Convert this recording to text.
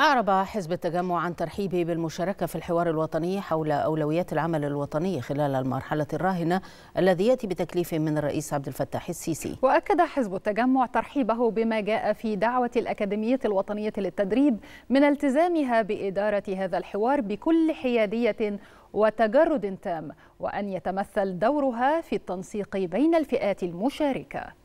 أعرب حزب التجمع عن ترحيبه بالمشاركة في الحوار الوطني حول أولويات العمل الوطني خلال المرحلة الراهنة الذي يأتي بتكليف من الرئيس عبد الفتاح السيسي وأكد حزب التجمع ترحيبه بما جاء في دعوة الأكاديمية الوطنية للتدريب من التزامها بإدارة هذا الحوار بكل حيادية وتجرد تام وأن يتمثل دورها في التنسيق بين الفئات المشاركة